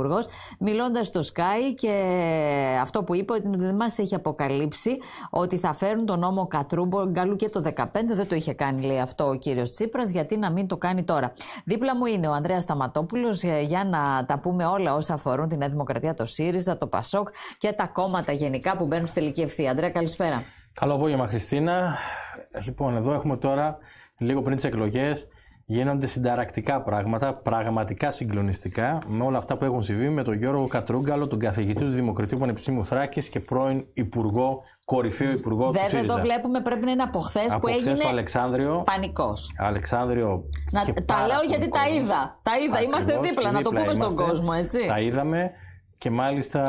Πρωθυπουργός, μιλώντας στο Sky και αυτό που είπε ότι δεν μας έχει αποκαλύψει ότι θα φέρουν τον νόμο Κατρούμπολ και το 15. Δεν το είχε κάνει, λέει αυτό ο κύριος Τσίπρας, γιατί να μην το κάνει τώρα. Δίπλα μου είναι ο Ανδρέας Σταματόπουλος ε, για να τα πούμε όλα όσα αφορούν την Νέα Δημοκρατία, το ΣΥΡΙΖΑ, το ΠΑΣΟΚ και τα κόμματα γενικά που μπαίνουν στη τελική ευθεία. Ανδρέα, καλησπέρα. Καλό απόγευμα, Χριστίνα. Λοιπόν, εδώ έχουμε τώρα, λίγο πριν τις εκλογές, γίνονται συνταρακτικά πράγματα, πραγματικά συγκλονιστικά, με όλα αυτά που έχουν συμβεί με τον Γιώργο Κατρούγκαλο, τον καθηγητή του Δημοκρατή Πανεπιστήμιου Θράκης και πρώην υπουργό, κορυφαίο υπουργό Βέβαια, του ΣΥΡΙΖΑ. Βέβαια, το βλέπουμε πρέπει να είναι από χθες που έγινε. Στο Αλεξάνδριο. Πανικός. Αλεξάνδριο. Να, τα λέω γιατί τα είδα. Τα είδα. Ακριβώς, είμαστε δίπλα, να το πούμε στον κόσμο, έτσι. Τα είδαμε και μάλιστα.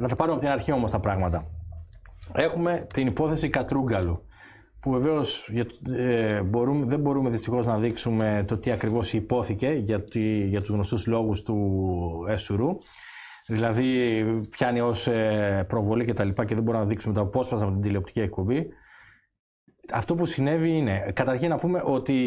Να τα πάρουμε από την αρχή όμως τα πράγματα. Έχουμε την υπόθεση Κατρούγκαλου που βεβαίως ε, δεν μπορούμε δυστυχώς να δείξουμε το τι ακριβώς υπόθηκε για, τη, για τους γνωστούς λόγους του Έσουρου. Δηλαδή πιάνει ως ε, προβολή και τα λοιπά και δεν μπορούμε να δείξουμε τα απόσπασμα από την τηλεοπτική εκπομπή αυτό που συνέβη είναι, καταρχήν να πούμε ότι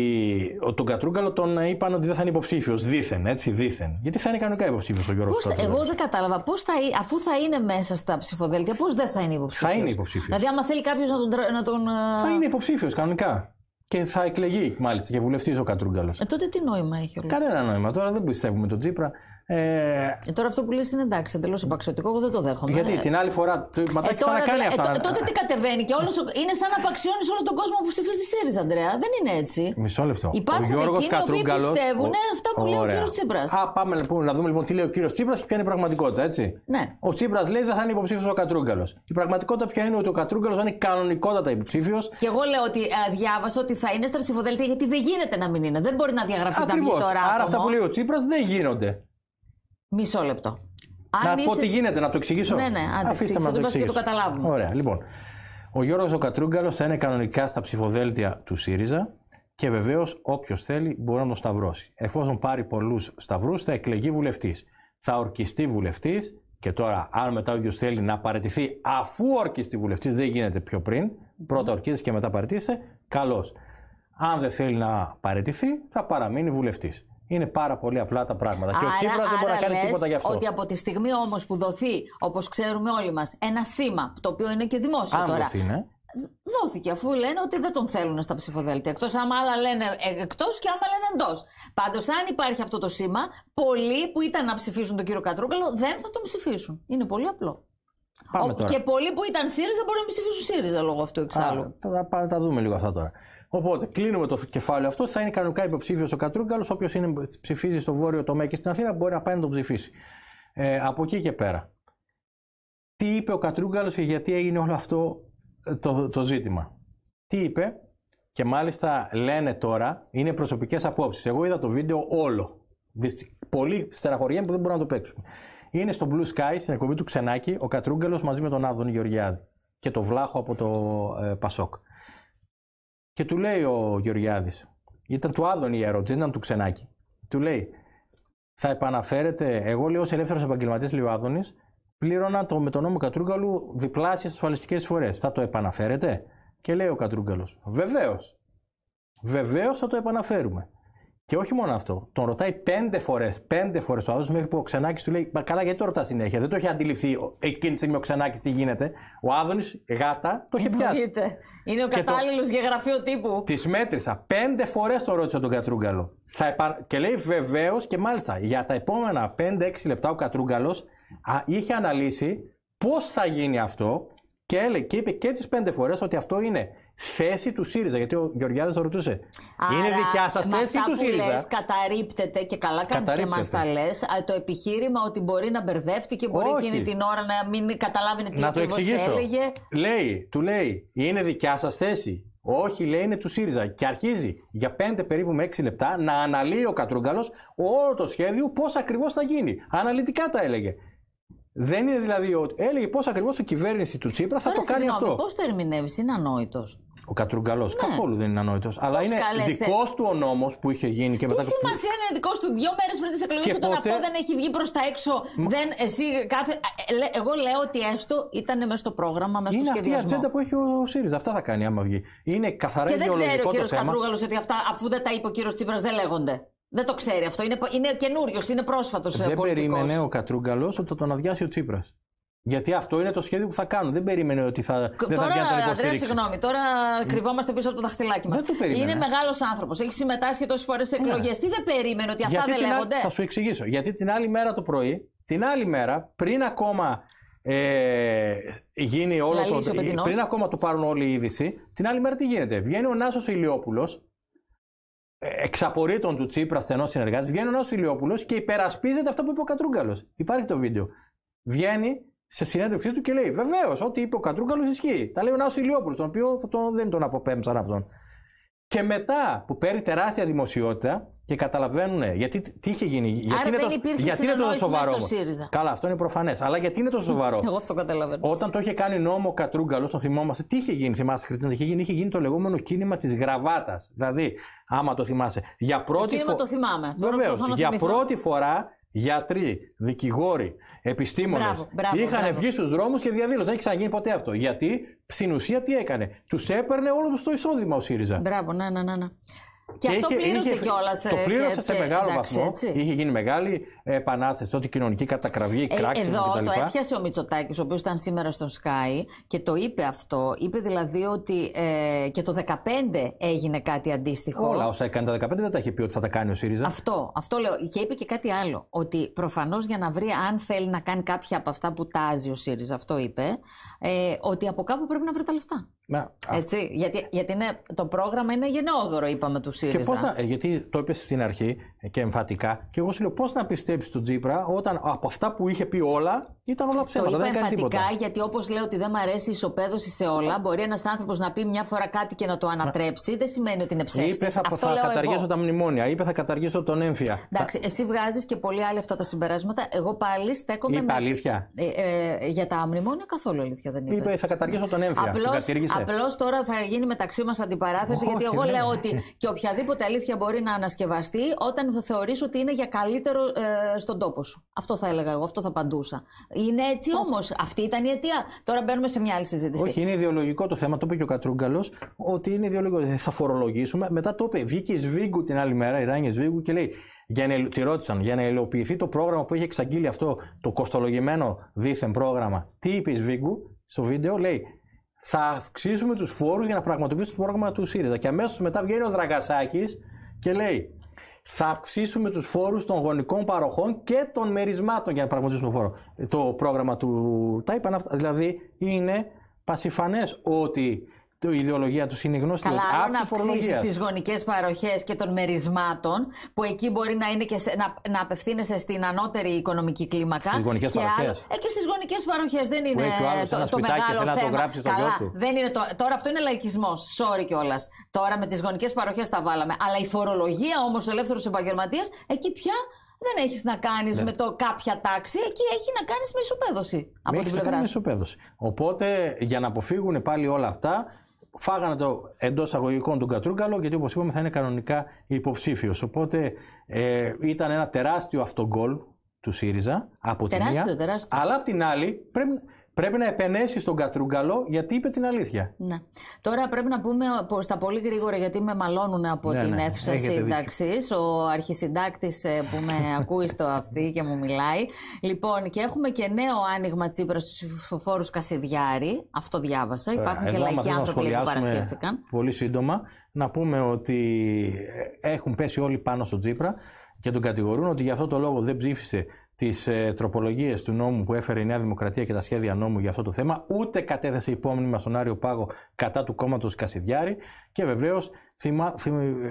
τον Κατρούγκαλο τον είπαν ότι δεν θα είναι υποψήφιος. Δήθεν, έτσι, δήθεν. Γιατί θα είναι κανονικά υποψήφιος ο Γιώργος Κατρούγκαλος. Εγώ δεν κατάλαβα. Πώς θα, αφού θα είναι μέσα στα ψηφοδέλτια, πώς δεν θα είναι υποψήφιος. Θα είναι υποψήφιος. Δηλαδή, άμα θέλει κάποιος να τον, να τον. Θα είναι υποψήφιος, κανονικά. Και θα εκλεγεί μάλιστα και βουλευτής ο Κατρούγκαλος. Ε, τότε τι νόημα έχει ο Κανένα νόημα. Τώρα δεν πιστεύουμε τον Τζίπρα. Ε, ε... τώρα αυτό που λες είναι εντάξει, εντελώς απαξιωτικό, εγώ δεν το δέχομαι. Γιατί ε, την άλλη φορά το τα ε, ξανακάνει ε, αυτά. Ε, τότε τι κατεβαίνει και είναι σαν να απαξιώνεις όλο τον κόσμο που ψηφίζεις ΣΥΡΙΖΑ, Αντρέα. Δεν είναι έτσι. Μισό λεπτό. Υπάρχουν εκείνοι οι οποίοι πιστεύουν ο... αυτά που λέει ο κύριος Τσίπρας. Α, πάμε λοιπόν, να δούμε λοιπόν τι λέει ο κύριος Τσίπρας και ποια είναι η πραγματικότητα, έτσι. Ναι. Ο Τσίπρας λέει δεν θα είναι υποψήφιος ο Κατρούγκαλος. Η πραγματικότητα πια είναι ότι ο Κατρούγκαλος θα είναι κανονικότατα υποψήφιος. Και εγώ λέω ότι διάβασα ότι θα είναι στα ψηφοδέλτια γιατί δεν γίνεται να μην είναι. Δεν μπορεί να διαγραφεί τα τώρα. Άρα αυτά που λέει ο Τσίπρας δεν γίνονται. Μισό λεπτό. Αν να είσαι... πω τι γίνεται, να το εξηγήσω. Ναι, ναι, αν Αφήστε με να το, εξηγήσω. και το καταλάβουμε. Ωραία, λοιπόν. Ο Γιώργος ο θα είναι κανονικά στα ψηφοδέλτια του ΣΥΡΙΖΑ και βεβαίως όποιος θέλει μπορεί να τον σταυρώσει. Εφόσον πάρει πολλούς σταυρούς, θα εκλεγεί βουλευτής. Θα ορκιστεί βουλευτής. και τώρα αν μετά ο ίδιος θέλει να παραιτηθεί αφού ορκιστεί βουλευτής, δεν γίνεται πιο πριν. Πρώτα ορκίζει και μετά παραιτήσε. Καλώς. Αν δεν θέλει να παραιτηθεί θα παραμείνει βουλευτής. Είναι πάρα πολύ απλά τα πράγματα. Άρα, και ο Τσίπρας δεν μπορεί να κάνει τίποτα γι' αυτό. Ότι από τη στιγμή όμως που δοθεί, όπως ξέρουμε όλοι μας, ένα σήμα, το οποίο είναι και δημόσιο Αν τώρα. Δοθεί, ναι. Δόθηκε αφού λένε ότι δεν τον θέλουν στα ψηφοδέλτια. Εκτός άμα άλλα λένε ε, εκτός και άμα λένε εντός. Πάντως, αν υπάρχει αυτό το σήμα, πολλοί που ήταν να ψηφίσουν τον κύριο Κατρούκαλο δεν θα τον ψηφίσουν. Είναι πολύ απλό. Πάμε τώρα. Και πολλοί που ήταν ΣΥΡΙΖΑ μπορούν να ψηφίσουν ΣΥΡΙΖΑ λόγω αυτού εξάλλου. Θα τα, δούμε λίγο αυτά τώρα. Οπότε κλείνουμε το κεφάλαιο αυτό. Θα είναι κανονικά υποψήφιος ο Κατρούγκαλος. Όποιος ψηφίζει στο βόρειο τομέα και στην Αθήνα μπορεί να πάει να τον ψηφίσει. Ε, από εκεί και πέρα. Τι είπε ο Κατρούγκαλος και γιατί έγινε όλο αυτό ε, το, το ζήτημα. Τι είπε, και μάλιστα λένε τώρα, είναι προσωπικές απόψεις. Εγώ είδα το βίντεο όλο. Πολύ στεραχωριέμαι που δεν μπορούμε να το παίξουμε. Είναι στο Blue Sky, στην εκπομπή του Ξενάκη, ο Κατρούγκαλος μαζί με τον Άδων Γεωργιάδη και το Βλάχο από το ε, Πασόκ. Και του λέει ο Γεωργιάδης, ήταν του Άδωνη η ερώτηση, ήταν του Ξενάκη. Του λέει, θα επαναφέρετε, εγώ λέω ως ελεύθερος επαγγελματίας, λέει πλήρωνα το, με τον νόμο Κατρούγκαλου διπλάσια ασφαλιστικές φορές. Θα το επαναφέρετε. Και λέει ο Κατρούγκαλος, βεβαίως. Βεβαίως θα το επαναφέρουμε. Και όχι μόνο αυτό. Τον ρωτάει πέντε φορές, πέντε φορές ο άλλος, μέχρι που ο Ξενάκης του λέει: Μα καλά, γιατί το ρωτάς συνέχεια. Δεν το έχει αντιληφθεί εκείνη τη στιγμή ο Ξενάκης τι γίνεται. Ο Άδωνης, γάτα, το έχει πιάσει. Είναι ο κατάλληλο το... για γραφείο τύπου. Τη μέτρησα. Πέντε φορές το ρώτησα τον Κατρούγκαλο. Θα επα... Και λέει βεβαίως και μάλιστα για τα επόμενα 5-6 λεπτά ο Κατρούγκαλος είχε αναλύσει πώς θα γίνει αυτό και, έλεγε, και είπε και τις πέντε φορές ότι αυτό είναι θέση του ΣΥΡΙΖΑ. Γιατί ο Γεωργιάδης ρωτούσε. Άρα, είναι δικιά σας θέση του ΣΥΡΙΖΑ. Λες, καταρρύπτεται και καλά κάνεις και μας τα λες. Το επιχείρημα ότι μπορεί να μπερδεύτηκε, μπορεί εκείνη την ώρα να μην καταλάβει τι ακριβώ έλεγε. Λέει, του λέει, είναι δικιά σας θέση. Όχι, λέει, είναι του ΣΥΡΙΖΑ. Και αρχίζει για 5 περίπου με 6 λεπτά να αναλύει ο Κατρούγκαλος όλο το σχέδιο πώς ακριβώς θα γίνει. Αναλυτικά τα έλεγε. Δεν είναι δηλαδή ότι έλεγε πώς ακριβώς η κυβέρνηση του Τσίπρα θα το κάνει συγγνώμη, αυτό. Πώς το ερμηνεύεις, είναι ανόητος. Ο Κατρουγκαλός ναι. καθόλου δεν είναι ανόητος. Αλλά είναι δικός του ο νόμος που είχε γίνει και μετά. Τι σημασία είναι δικός του. Δύο μέρες πριν τις εκλογές, όταν πότε... αυτό δεν έχει βγει προς τα έξω. Δεν, εσύ, κάθε... Ε, ε, εγώ λέω ότι έστω ήταν μέσα στο πρόγραμμα, μέσα στο σχεδιασμό. Είναι αυτή η ατζέντα που έχει ο ΣΥΡΙΖΑ. Αυτά θα κάνει άμα βγει. Είναι καθαρά Και δεν ξέρει ο κύριο Κατρούγκαλο ότι αυτά, αφού δεν τα είπε ο κύριος Τσίπρας, δεν λέγονται. Δεν το ξέρει αυτό. Είναι, είναι καινούριος, είναι πρόσφατος πολιτικό. Ε, δεν πολιτικός. περίμενε ο Κατρούγκαλος ότι θα τον αδειάσει ο Τσίπρας. Γιατί αυτό είναι το σχέδιο που θα κάνουν. Δεν περίμενε ότι θα. Δεν τώρα, θα Αντρέα, συγγνώμη, τώρα κρυβόμαστε πίσω από το δαχτυλάκι μας. Είναι μεγάλος άνθρωπος. Έχει συμμετάσχει τόσες φορές σε ναι. εκλογές. Τι δεν περίμενε ότι αυτά δεν λέγονται. Θα σου εξηγήσω. Γιατί την άλλη μέρα το πρωί, την άλλη μέρα, πριν ακόμα ε, γίνει όλο το. Πριν ακόμα το πάρουν όλη η είδηση, την άλλη μέρα τι γίνεται. Βγαίνει ο Νάσος Ηλιόπουλος ε, εξαπορρίτων του Τσίπρα, στενός συνεργάτης, βγαίνει ο Νέος Ηλιόπουλος και υπερασπίζεται αυτό που είπε ο Κατρούγκαλος. Υπάρχει το βίντεο. Βγαίνει σε συνέντευξή του και λέει: Βεβαίως, ό,τι είπε ο Κατρούγκαλος ισχύει. Τα λέει ο Νέος Ηλιόπουλος, τον οποίο θα τον, δεν τον αποπέμψαν αυτόν. Και μετά που παίρνει τεράστια δημοσιότητα και καταλαβαίνουν γιατί τι είχε γίνει. Γιατί Άρα είναι δεν υπήρχε το, γιατί σοβαρό. Στο ΣΥΡΙΖΑ. Καλά, αυτό είναι προφανές. Αλλά γιατί είναι το σοβαρό. Εγώ αυτό καταλαβαίνω. Όταν το είχε κάνει νόμο ο Κατρούγκαλος, το θυμόμαστε, τι είχε γίνει. Θυμάσαι, τι είχε γίνει, είχε γίνει το λεγόμενο κίνημα της γραβάτας. Δηλαδή, άμα το θυμάσαι. Για πρώτη το κίνημα το θυμάμαι. Βεβαίω. Για πρώτη φορά γιατροί, δικηγόροι, επιστήμονες είχαν βγει στους δρόμους και διαδήλωσαν. Δεν έχει ξαναγίνει ποτέ αυτό. Γιατί στην ουσία τι έκανε, τους έπαιρνε όλο το εισόδημα ο ΣΥΡΙΖΑ. Μπράβο, ναι, ναι, ναι. Και, αυτό είχε, πλήρωσε κιόλας. Ε, το πλήρωσε σε μεγάλο βαθμό. Είχε γίνει μεγάλη επανάσταση, τότε κοινωνική κατακραυγή, ε, κράξη Εδώ το έπιασε ο Μητσοτάκης, ο οποίος ήταν σήμερα στο Sky και το είπε αυτό. Είπε δηλαδή ότι ε, και το 2015 έγινε κάτι αντίστοιχο. Όλα όσα έκανε το 2015 δεν τα είχε πει ότι θα τα κάνει ο ΣΥΡΙΖΑ. Αυτό, αυτό λέω. Και είπε και κάτι άλλο. Ότι προφανώς για να βρει, αν θέλει να κάνει κάποια από αυτά που τάζει ο ΣΥΡΙΖΑ, αυτό είπε, ε, ότι από κάπου πρέπει να βρει τα λεφτά. Να, Έτσι, γιατί, γιατί το πρόγραμμα είναι γενναιόδωρο, είπαμε του ΣΥΡΙΖΑ. Και πώς ε, γιατί το είπε στην αρχή, ε, και εμφατικά. Και εγώ σου λέω πώς να πιστέψεις τον Τζίπρα όταν από αυτά που είχε πει όλα ήταν όλα ψέματα. Το είπα δεν γιατί όπως λέω ότι δεν μου αρέσει η ισοπαίδωση σε όλα, μπορεί ένας άνθρωπος να πει μια φορά κάτι και να το ανατρέψει. Δεν σημαίνει ότι είναι ψεύτη. Είπες θα, Αυτό θα καταργήσω εγώ. τα μνημόνια, είπες θα καταργήσω τον έμφυα. Εντάξει, εσύ βγάζεις και πολλοί άλλοι αυτά τα συμπεράσματα. Εγώ πάλι στέκομαι. με... αλήθεια. Ε, ε, για τα μνημόνια καθόλου αλήθεια δεν είναι. Είπες θα καταργήσω τον έμφυα. Απλώς τώρα θα γίνει μεταξύ μας αντιπαράθεση, γιατί εγώ ναι. λέω ότι και οποιαδήποτε αλήθεια μπορεί να ανασκευαστεί όταν θεωρεί ότι είναι για καλύτερο ε, στον τόπο σου. Αυτό θα έλεγα εγώ, αυτό θα παντούσα. Είναι έτσι όμως. Αυτή ήταν η αιτία. Τώρα μπαίνουμε σε μια άλλη συζήτηση. Όχι, είναι ιδεολογικό το θέμα. Το είπε και ο Κατρούγκαλος ότι είναι ιδεολογικό. Θα φορολογήσουμε. Μετά το είπε. Βγήκε η Σβίγκου την άλλη μέρα, η Ράνια Σβίγκου και λέει. Για να, τη ρώτησαν, για να υλοποιηθεί το πρόγραμμα που είχε εξαγγείλει αυτό, το κοστολογημένο δίθεν πρόγραμμα, τι είπε η Σβίγκου στο βίντεο, λέει θα αυξήσουμε τους φόρους για να πραγματοποιήσουμε το πρόγραμμα του ΣΥΡΙΖΑ. Και αμέσως μετά βγαίνει ο Δραγκασάκη και λέει θα αυξήσουμε τους φόρους των γονικών παροχών και των μερισμάτων για να πραγματοποιήσουμε φόρο. Το πρόγραμμα του τα είπαν αυτά, δηλαδή είναι πασιφανές ότι η ιδεολογία τους είναι γνωστή. Καλά, αν αυξήσει τις γονικές παροχές και των μερισμάτων, που εκεί μπορεί να, είναι και σε, να, να απευθύνεσαι στην ανώτερη οικονομική κλίμακα. Στις γονικές παροχές. Ε, και στις γονικές παροχές δεν είναι το, το, μεγάλο θέμα. Να το Καλά, δεν είναι το, τώρα αυτό είναι λαϊκισμός. Sorry κιόλας. Τώρα με τις γονικές παροχές τα βάλαμε. Αλλά η φορολογία όμως ο ελεύθερος επαγγελματίας, εκεί πια δεν έχεις να κάνεις ναι. με το κάποια τάξη, εκεί έχει να κάνεις με ισοπαίδωση. Από την πλευρά. Με ισοπαίδωση. Οπότε για να αποφύγουν πάλι όλα αυτά, Φάγανε το εντός αγωγικών του Κατρούγκαλο, γιατί όπως είπαμε θα είναι κανονικά υποψήφιος. Οπότε ε, ήταν ένα τεράστιο αυτογκολ του ΣΥΡΙΖΑ από τεράστιο, τη μία. Τεράστιο. Αλλά από την άλλη πρέπει Πρέπει να επενέσεις τον Κατρούγκαλο γιατί είπε την αλήθεια. Ναι. Τώρα πρέπει να πούμε στα πολύ γρήγορα, γιατί με μαλώνουν από ναι, την ναι. αίθουσα σύνταξης. Ο αρχισυντάκτης ε, που με ακούει στο αυτή και μου μιλάει. Λοιπόν, και έχουμε και νέο άνοιγμα Τσίπρας στους ψηφοφόρου Κασιδιάρη. Αυτό διάβασα. Υπάρχουν και λαϊκοί άνθρωποι που παρασύρθηκαν. Πολύ σύντομα να πούμε ότι ε, έχουν πέσει όλοι πάνω στον Τσίπρα και τον κατηγορούν ότι για αυτό το λόγο δεν ψήφισε τις ε, τροπολογίες του νόμου που έφερε η Νέα Δημοκρατία και τα σχέδια νόμου για αυτό το θέμα, ούτε κατέθεσε υπόμνημα στον Άριο Πάγο κατά του κόμματος Κασιδιάρη και βεβαίως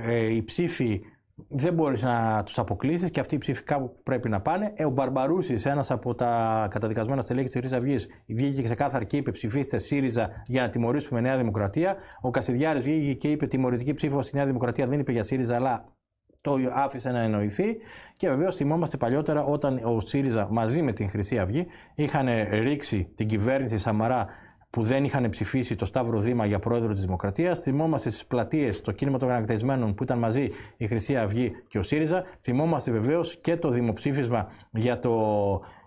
ε, οι ψήφοι δεν μπορείς να τους αποκλείσεις και αυτοί οι ψήφοι κάπου πρέπει να πάνε. Ε, ο Μπαρμπαρούσης, ένας από τα καταδικασμένα στελέχη της Ρίζα Βγή, βγήκε ξεκάθαρα και είπε: Ψηφίστε ΣΥΡΙΖΑ για να τιμωρήσουμε Νέα Δημοκρατία. Ο Κασιδιάρης βγήκε και είπε: Τιμωρητική ψήφος στη Νέα Δημοκρατία δεν είπε για ΣΥΡΙΖΑ, αλλά το άφησε να εννοηθεί και βεβαίως θυμόμαστε παλιότερα όταν ο ΣΥΡΙΖΑ μαζί με την Χρυσή Αυγή είχαν ρίξει την κυβέρνηση Σαμαρά που δεν είχαν ψηφίσει το Σταύρο Δήμα για πρόεδρο της Δημοκρατίας. Θυμόμαστε στις πλατείες το κίνημα των ανακτησμένων που ήταν μαζί η Χρυσή Αυγή και ο ΣΥΡΙΖΑ. Θυμόμαστε βεβαίως και το δημοψήφισμα για το,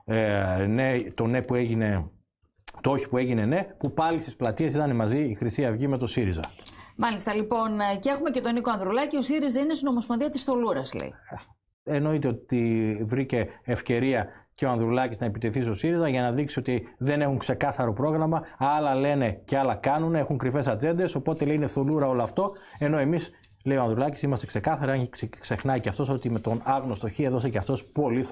ε, ναι, το ναι που έγινε. Το όχι που έγινε ναι, που πάλι στις πλατείες ήταν μαζί η Χρυσή Αυγή με το ΣΥΡΙΖΑ. Μάλιστα, λοιπόν, και έχουμε και τον Νίκο Ανδρουλάκη. Ο ΣΥΡΙΖΑ είναι στην Ομοσπονδία της Θολούρα, λέει. Εννοείται ότι βρήκε ευκαιρία και ο Ανδρουλάκης να επιτεθεί στο ΣΥΡΙΖΑ για να δείξει ότι δεν έχουν ξεκάθαρο πρόγραμμα. Άλλα λένε και άλλα κάνουν, έχουν κρυφές ατζέντες. Οπότε λέει είναι θολούρα όλο αυτό. Ενώ εμείς, λέει ο Ανδρουλάκης, είμαστε ξεκάθαροι. Αν ξεχνάει και αυτός ότι με τον άγνωστο Χ έδωσε και αυτός πολύ